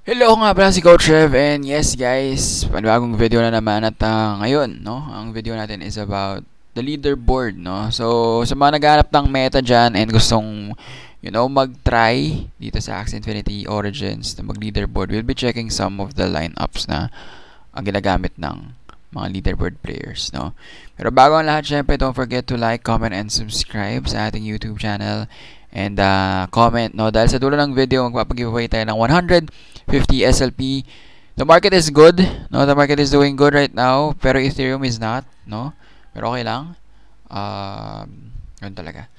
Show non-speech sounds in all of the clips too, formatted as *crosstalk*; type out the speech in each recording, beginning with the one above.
Hello nga pala si Coach Rev and yes guys, panibagong video na naman at uh, ngayon, no? Ang video natin is about the leaderboard, no? So, sa mga naghahanap ng meta dyan and gustong, you know, mag-try dito sa Axe Infinity Origins na mag-leaderboard, we'll be checking some of the lineups na ang ginagamit ng mga leaderboard players, no? Pero bago ang lahat, syempre, don't forget to like, comment, and subscribe sa ating YouTube channel and uh, comment, no? Dahil sa dulo ng video, magpapag-giveaway tayo ng 100 50 SLP. The market is good, no? The market is doing good right now, pero Ethereum is not, no? Pero okay lang. Um, uh, yun talaga.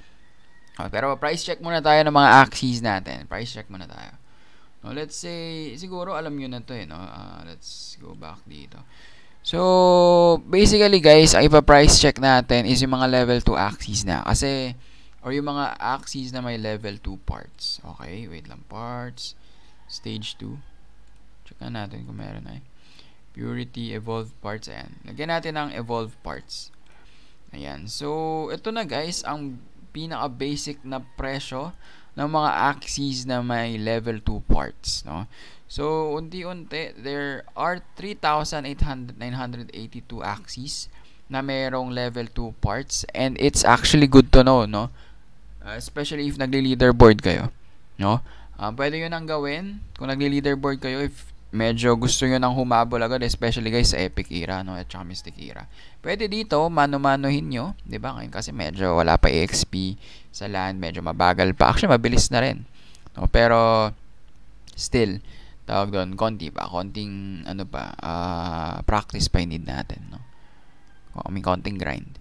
Okay, pero price check muna tayo ng mga axes natin. Price check muna tayo. No, let's say, siguro alam nyo na to eh, no? Uh, let's go back dito. So, basically guys, ang ipa-price check natin is yung mga level 2 axes na. Kasi, or yung mga axes na may level 2 parts. Okay, wait lang, parts stage 2. Check natin kung meron ay. Eh. Purity, evolved parts. Ayan. Lagyan natin ang evolved parts. Ayan. So, ito na guys, ang pinaka-basic na presyo ng mga axes na may level 2 parts, no? So, unti-unti, there are 3,982 axes na merong level 2 parts and it's actually good to know, no? Uh, especially if nagli-leaderboard kayo, no? Um, pwede yun ang gawin kung nagli-leaderboard kayo if medyo gusto yun ng humabol agad especially guys sa epic era no, at saka mystic era. Pwede dito mano-manohin nyo, 'di ba? Ngayon kasi medyo wala pa EXP sa land, medyo mabagal pa. Actually mabilis na rin. No, pero still tawag doon konti pa, konting ano pa, uh, practice pa need natin, no. I mean, konting grind.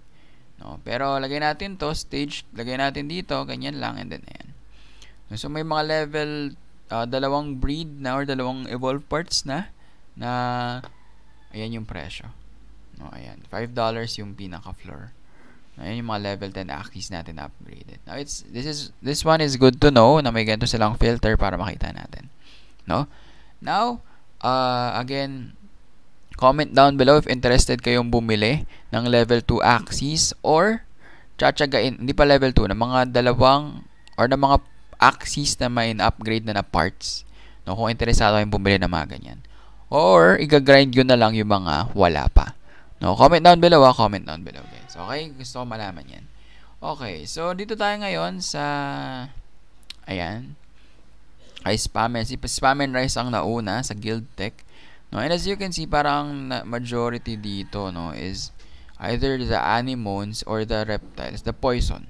No, pero lagay natin to stage, lagay natin dito, ganyan lang and then ayan. So may mga level uh, dalawang breed na or dalawang evolved parts na na ayan yung presyo. No, ayan. $5 yung pinaka-floor. Ayan yung mga level 10 Akis natin na upgraded. Now, it's, this, is, this one is good to know na may ganito silang filter para makita natin. No? Now, uh, again, comment down below if interested kayong bumili ng level 2 axis or tsatsagain, hindi pa level 2, ng mga dalawang or ng mga axis na may upgrade na na parts. No, kung interesado kayong bumili ng mga ganyan. Or, igagrind yun na lang yung mga wala pa. No, comment down below ah. Comment down below guys. Okay? Gusto ko malaman yan. Okay. So, dito tayo ngayon sa... Ayan. Ay, Spamen. spam Spamen Rice ang nauna sa Guild Tech. No, and as you can see, parang majority dito, no, is either the anemones or the reptiles, the poison,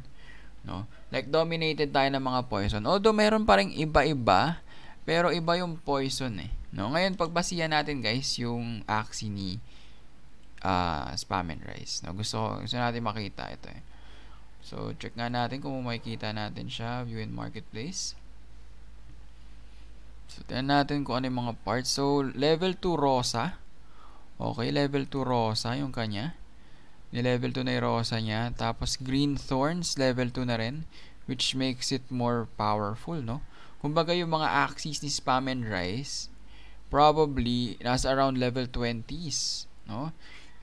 no. Like, dominated tayo ng mga poison. Although, meron pa rin iba-iba, pero iba yung poison eh. No? Ngayon, pagbasihan natin guys, yung axi ni uh, ah, Spam and Rice. No? Gusto, gusto natin makita ito eh. So, check nga natin kung makikita natin siya. View in Marketplace. So, tignan natin kung ano yung mga parts. So, level 2 Rosa. Okay, level 2 Rosa yung kanya. Ni-level 2 na yung Rosa niya. Tapos Green Thorns, level 2 na rin. Which makes it more powerful, no? Kumbaga yung mga axes ni Spam and Rice, probably nasa around level 20s, no?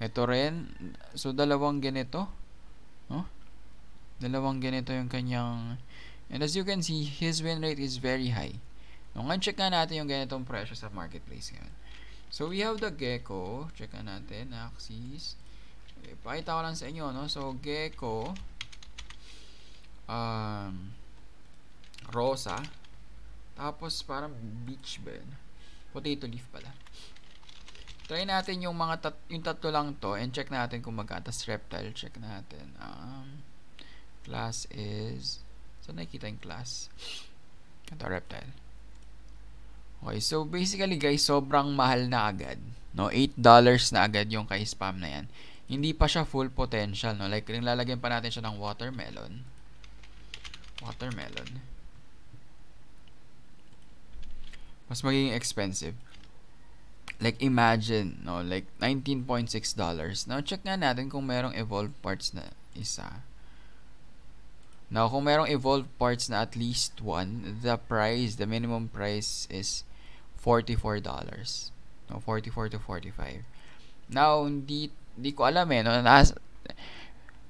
Ito rin, so dalawang ganito, no? Dalawang ganito yung kanyang, and as you can see, his win rate is very high. No, ngayon check natin yung ganitong presyo sa marketplace ngayon. So we have the gecko, check natin, axes. Okay, pakita ko lang sa inyo, no? So, gecko, um, rosa, tapos parang beach bell. Potato leaf pala. Try natin yung mga tat yung tatlo lang to and check natin kung magkatas reptile. Check natin. Um, class is... Saan nakikita yung class? Ito, reptile. Okay, so basically guys, sobrang mahal na agad. No, $8 na agad yung kay spam na yan hindi pa siya full potential, no? Like, rin lalagyan pa natin siya ng watermelon. Watermelon. Mas magiging expensive. Like, imagine, no? Like, $19.6. dollars Now, check nga natin kung merong evolved parts na isa. Now, kung merong evolved parts na at least one, the price, the minimum price is $44. dollars No, 44 to 45. Now, hindi hindi ko alam eh. No? Naas,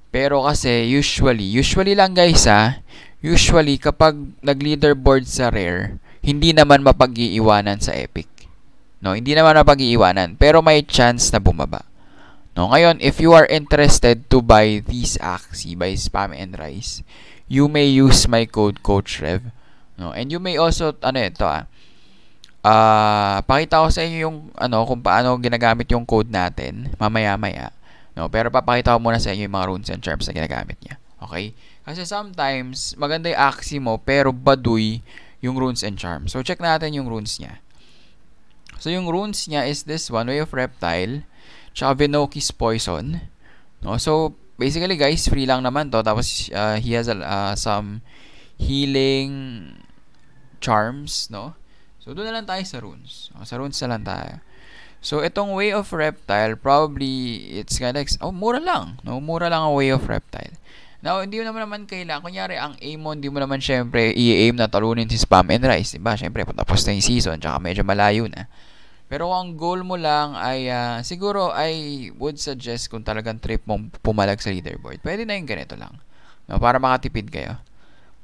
pero kasi usually, usually lang guys ha, usually kapag nag-leaderboard sa rare, hindi naman mapag-iiwanan sa epic. No, hindi naman mapag-iiwanan, pero may chance na bumaba. No, ngayon, if you are interested to buy these Axie by Spam and Rice, you may use my code coach rev No, and you may also, ano ito ah, uh, pakita ko sa inyo yung ano kung paano ginagamit yung code natin mamaya-maya. No, pero papakita ko muna sa inyo yung mga runes and charms na ginagamit niya. Okay? Kasi sometimes maganda yung axi mo pero baduy yung runes and charms. So check natin yung runes niya. So yung runes niya is this one, Way of Reptile, Chavinoki's Poison. No? So basically guys, free lang naman to. Tapos uh, he has uh, some healing charms, no? So, doon na lang tayo sa runes. O, oh, sa runes na lang tayo. So, itong Way of Reptile, probably, it's kind of, oh, mura lang. No? Mura lang ang Way of Reptile. Now, hindi mo naman naman kailangan. Kunyari, ang aim mo, hindi mo naman syempre i-aim na talunin si Spam and Rice. Diba? Syempre, patapos na yung season, tsaka medyo malayo na. Pero ang goal mo lang ay, uh, siguro, I would suggest kung talagang trip mong pumalag sa leaderboard. Pwede na yung ganito lang. No? Para makatipid kayo.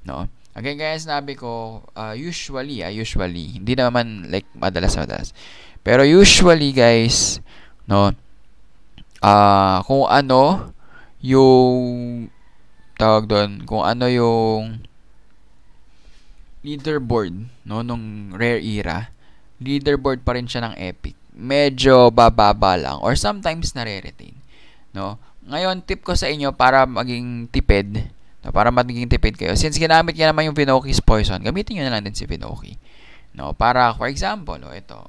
No? Again guys, sabi ko, uh, usually, uh, usually, hindi naman like madalas-madalas. Pero usually guys, no, uh, kung ano yung, tawag doon, kung ano yung leaderboard, no, nung rare era, leaderboard pa rin siya ng epic. Medyo bababa lang or sometimes nare-retain, no. Ngayon, tip ko sa inyo para maging tipid, No, para magiging tipid kayo. Since ginamit niya naman yung Pinocchio's poison, gamitin niyo na lang din si Pinocchio. No, para for example, oh, ito.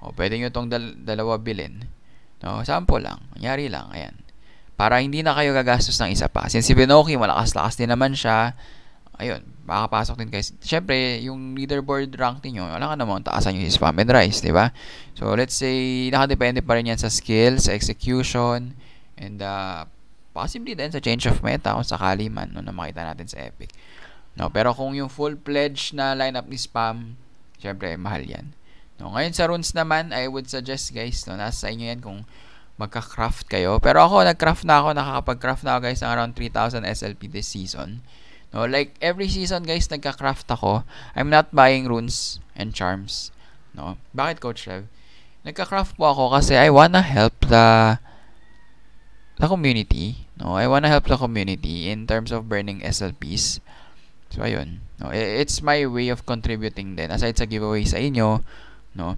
O, oh, pwede niyo tong dal- dalawa bilin. No, sample lang. Nangyari lang, ayan. Para hindi na kayo gagastos ng isa pa. Since si Pinocchio, malakas-lakas din naman siya. Ayun, makakapasok din guys. Siyempre, yung leaderboard rank niyo, wala ka namang taasan yung spam and rise, di ba? So, let's say, nakadepende pa rin yan sa skill, sa execution, and uh, Possibly din sa change of meta kung sakali man no, na makita natin sa Epic. No, pero kung yung full pledge na lineup ni Spam, syempre mahal yan. No, ngayon sa runes naman, I would suggest guys, no, nasa inyo yan kung magka-craft kayo. Pero ako, nag-craft na ako, nakakapag-craft na ako guys ng around 3,000 SLP this season. No, like every season guys, nagka-craft ako. I'm not buying runes and charms. No. Bakit Coach Lev? Nagka-craft po ako kasi I wanna help the the community. No, I wanna help the community in terms of burning SLPs. So ayun, no, it's my way of contributing then aside sa giveaway sa inyo, no.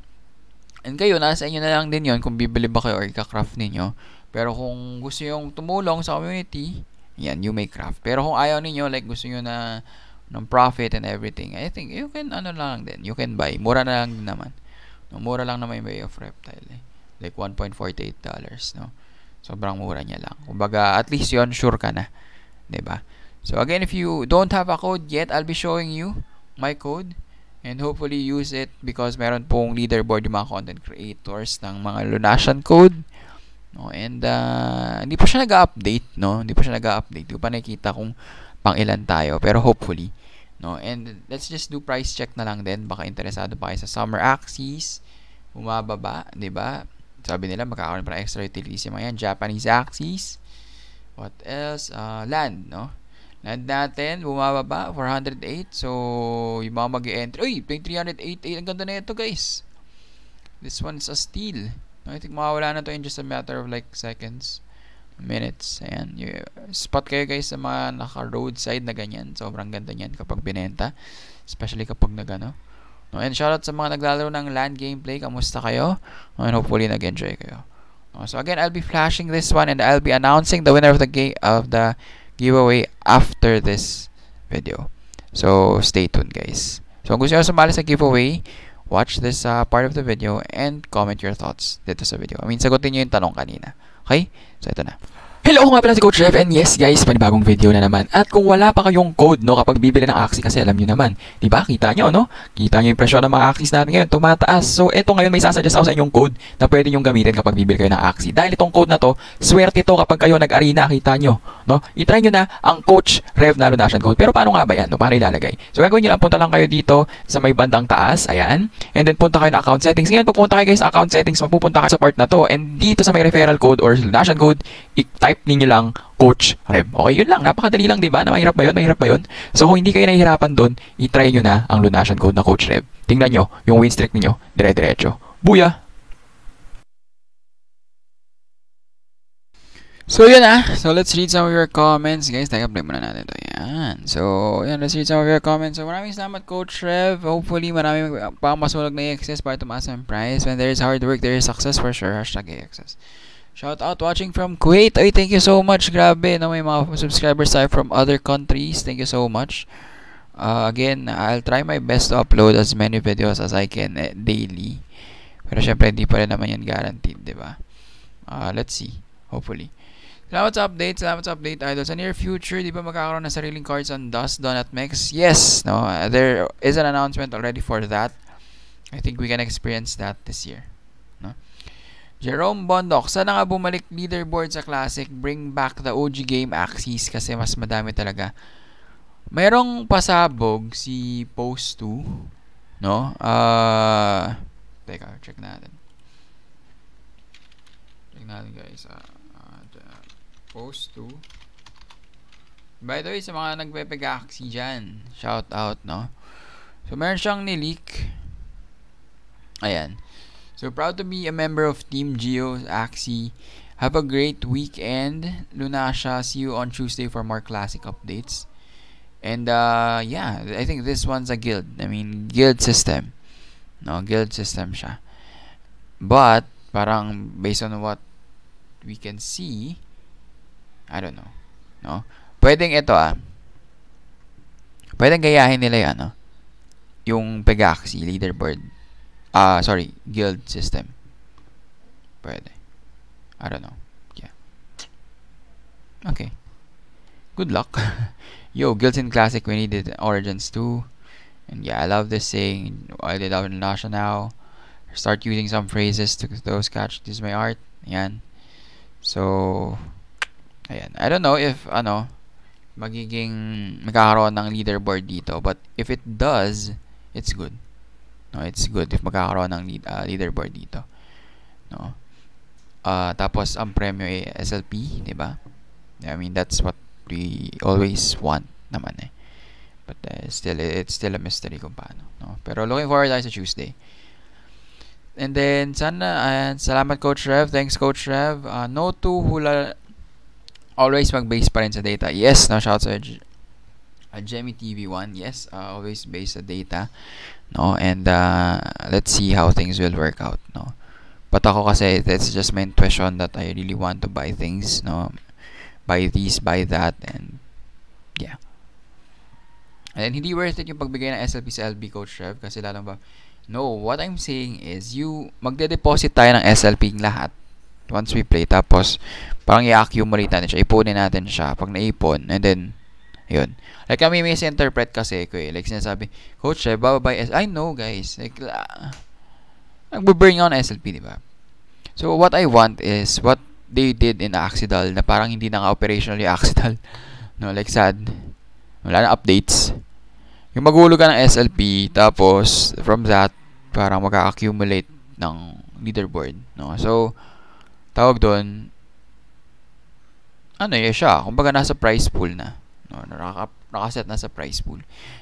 And kayo, sa inyo na lang din yon kung bibili ba kayo or ika-craft ninyo. Pero kung gusto yung tumulong sa community, yan, you may craft. Pero kung ayaw ninyo, like gusto niyo na ng profit and everything, I think you can, ano lang din, you can buy. Mura na lang din naman. No, mura lang naman yung way of reptile. Eh. Like $1.48, no. Sobrang mura niya lang. Kumbaga, at least yon sure ka na. ba? Diba? So again, if you don't have a code yet, I'll be showing you my code and hopefully use it because meron pong leaderboard yung mga content creators ng mga Lunasian code. No, and uh, hindi pa siya nag-update, no? Hindi pa siya nag-update. Hindi pa nakikita kung pang ilan tayo, pero hopefully, no? And let's just do price check na lang din. Baka interesado pa kayo sa summer axis. Bumababa, 'di ba? Sabi nila, magkakaroon para extra utilities yung mga yan. Japanese axis. What else? Uh, land, no? Land natin, bumababa, 408. So, yung mga mag-enter. Uy, 388. Ang ganda na ito, guys. This one is a steal. I think mawawala na to in just a matter of like seconds, minutes. Ayan. You, spot kayo guys sa mga naka-roadside na ganyan. Sobrang ganda niyan kapag binenta. Especially kapag nagano. ano No, and shoutout sa mga naglalaro ng land gameplay. Kamusta kayo? No, and hopefully nag-enjoy kayo. No, so again, I'll be flashing this one and I'll be announcing the winner of the game of the giveaway after this video. So stay tuned guys. So kung gusto nyo sumali sa giveaway, watch this uh, part of the video and comment your thoughts dito sa video. I mean, sagutin nyo yung tanong kanina. Okay? So ito na. Hello nga pala si Coach Rev and yes guys, panibagong video na naman. At kung wala pa kayong code no kapag bibili ng Axie kasi alam niyo naman, 'di ba? Kita niyo no? Kita niyo yung presyo ng mga Axies natin ngayon, tumataas. So eto ngayon may sasuggest ako sa inyong code na pwede niyo gamitin kapag bibili kayo ng Axie. Dahil itong code na to, swerte to kapag kayo nag-arena, kita niyo, no? I-try niyo na ang Coach Rev na donation code. Pero paano nga ba 'yan? No? Paano ilalagay? So gagawin niyo lang punta lang kayo dito sa may bandang taas, ayan. And then punta kayo ng account settings. Ngayon pupunta kayo guys sa account settings, mapupunta kayo sa part na to and dito sa may referral code or donation code, i-type type ninyo lang Coach Rev. Okay, yun lang. Napakadali lang, di ba? Na mahirap ba yun? Mahirap ba yun? So, kung hindi kayo nahihirapan doon, itry nyo na ang lunation code na Coach Rev. Tingnan nyo yung win streak ninyo. Dire-diretso. Buya! So, yun ah. So, let's read some of your comments. Guys, taga-play muna natin ito. Yan. So, yan. Let's read some of your comments. So, maraming salamat, Coach Rev. Hopefully, marami pa masunog na i-access para tumaas ang price. When there is hard work, there is success for sure. Hashtag i-access. Shout out watching from Kuwait. Oy, thank you so much. Grabe, no, may mga subscribers tayo from other countries. Thank you so much. Uh, again, I'll try my best to upload as many videos as I can eh, daily. Pero syempre, hindi pa rin naman yan guaranteed, di ba? Uh, let's see. Hopefully. Salamat sa update, salamat sa update, idol. Sa near future, di ba magkakaroon ng sariling cards on Dust, Dawn at Mex? Yes! No, there is an announcement already for that. I think we can experience that this year. Jerome Bondoc, sana nga bumalik leaderboard sa Classic, bring back the OG game axis kasi mas madami talaga. Merong pasabog si Post 2, no? Uh, teka, check natin. Check natin guys. Uh, post 2. By the way, sa mga nagpepegaxi dyan, shout out, no? So, meron siyang nileak. Ayan. So proud to be a member of Team Geo Axie. Have a great weekend, Lunasha. See you on Tuesday for more classic updates. And uh, yeah, I think this one's a guild. I mean, guild system. No, guild system siya. But parang based on what we can see, I don't know. No. Pwedeng ito ah. Pwedeng gayahin nila 'yan, no? Yung Pegaxi leaderboard uh sorry guild system pwede I don't know yeah okay good luck *laughs* yo guilds in classic we needed origins too and yeah I love this saying I did out in Lasha now start using some phrases to those catch this is my art Yeah. so ayan I don't know if ano magiging magkakaroon ng leaderboard dito but if it does it's good No, it's good if magkakaroon ng lead, uh, leaderboard dito. No. Uh, tapos ang premyo ay SLP, 'di ba? I mean, that's what we always want naman eh. But uh, still it's still a mystery kung paano, no. Pero looking forward tayo sa Tuesday. And then sana and salamat Coach Rev, thanks Coach Rev. Uh, no to hula always mag-base pa rin sa data. Yes, no shout out a Gemi TV1 yes uh, always based on data no and uh, let's see how things will work out no but ako kasi that's just my intuition that I really want to buy things no buy these buy that and yeah and hindi worth it yung pagbigay ng SLP sa LB Coach Rev kasi lalo ba no what I'm saying is you magde-deposit tayo ng SLP ng lahat once we play tapos parang i-accumulate natin siya ipunin natin siya pag naipon and then yun. Like, kami misinterpret kasi ko eh. Like, sinasabi, Coach, eh, bababa yung SLP. I know, guys. Like, uh, nagbo-burn on SLP, di ba? So, what I want is what they did in Axidal na parang hindi na nga-operational yung Axidal. *laughs* No, like, sad. Wala na updates. Yung magulo ka ng SLP, tapos, from that, parang mag-accumulate ng leaderboard. No? So, tawag doon, ano yun eh, siya, kumbaga nasa price pool na. No, nakaka, nakaset na sa price pool.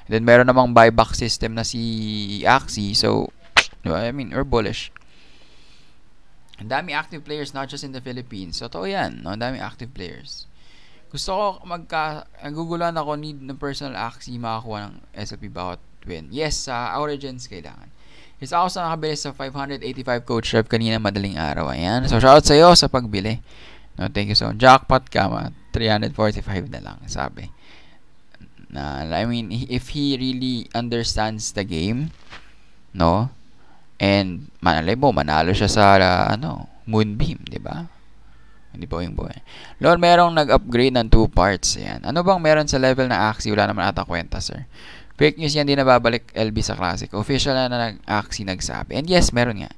And then, meron namang buyback system na si Axie. So, I mean, we're bullish. Ang dami active players not just in the Philippines. So, to yan. No? Ang dami active players. Gusto ko magka... Nagugulan ako need ng personal Axie makakuha ng SLP bawat win. Yes, sa uh, Origins kailangan. Is also nakabili sa 585 coach rep kanina madaling araw. Ayan. So, shoutout sa'yo sa pagbili. No, thank you so much. Jackpot ka ma. 345 na lang, sabi na I mean if he really understands the game, no? And manalay mo manalo siya sa uh, ano, Moonbeam, 'di ba? Hindi po yung boy. Lord, merong nag-upgrade ng two parts. Yan. Ano bang meron sa level na Axie? Wala naman ata kwenta, sir. Fake news yan, di na babalik LB sa Classic. Official na na Axie nagsabi. And yes, meron nga.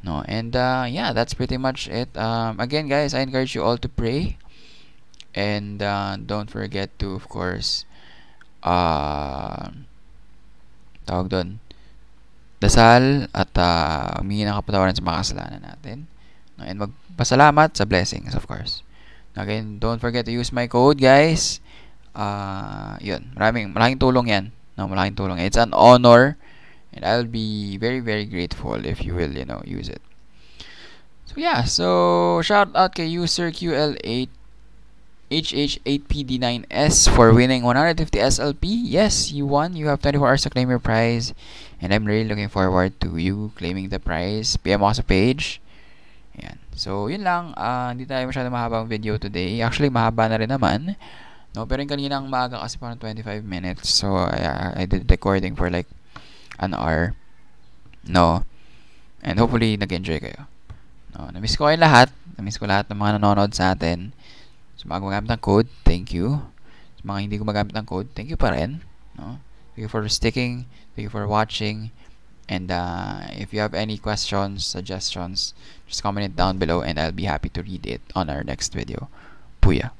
No, and uh, yeah, that's pretty much it. Um, again, guys, I encourage you all to pray. And uh, don't forget to, of course, uh, tawag doon, dasal at uh, humingi ng kapatawaran sa mga kasalanan natin. and magpasalamat sa blessings, of course. Again, don't forget to use my code, guys. Uh, yun, maraming, malaking tulong yan. No, malaking tulong. It's an honor and I'll be very, very grateful if you will, you know, use it. So, yeah. So, shout out kay user QL8 HH8PD9S for winning 150 SLP. Yes, you won. You have 24 hours to claim your prize. And I'm really looking forward to you claiming the prize. PM ako page. Ayan. So, yun lang. Uh, hindi tayo masyado mahabang video today. Actually, mahaba na rin naman. No, pero yung kaninang maaga kasi parang 25 minutes. So, I, I did recording for like an hour. No. And hopefully, nag-enjoy kayo. No, na-miss ko kayo lahat. Na-miss ko lahat ng mga nanonood sa atin. Sa mga gumagamit ng code, thank you. Sa mga hindi gumagamit ng code, thank you pa rin. No? Thank you for sticking. Thank you for watching. And uh, if you have any questions, suggestions, just comment it down below and I'll be happy to read it on our next video. Puya!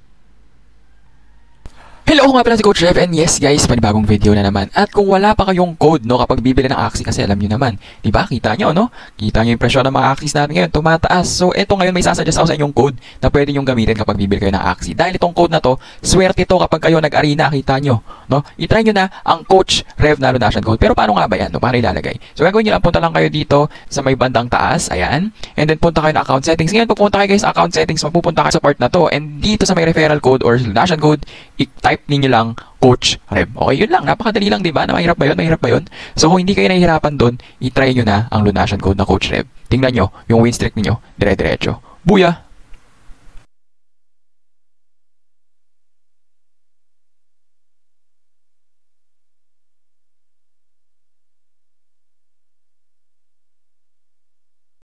Hello nga pala si Coach Rev and yes guys, panibagong video na naman. At kung wala pa kayong code no kapag bibili ng Axie kasi alam niyo naman, 'di ba? Kita niyo no? Kita niyo yung presyo ng mga Axies natin ngayon, tumataas. So eto ngayon may sasuggest ako sa inyong code na pwede niyo gamitin kapag bibili kayo ng Axie. Dahil itong code na to, swerte to kapag kayo nag-arena, kita niyo, no? I-try niyo na ang Coach Rev na donation code. Pero paano nga ba 'yan? No? Paano ilalagay? So gagawin niyo lang punta lang kayo dito sa may bandang taas, ayan. And then punta kayo na account settings. Ngayon pupunta kayo guys sa account settings, mapupunta kayo sa part na to. And dito sa may referral code or donation code, i-type type ninyo lang Coach Rev. Okay, yun lang. Napakadali lang, di ba? Na mahirap ba yun? Mahirap ba yun? So, kung hindi kayo nahihirapan doon, i-try nyo na ang Lunation Code na Coach Rev. Tingnan nyo, yung win streak ninyo, dire-diretso. Buya!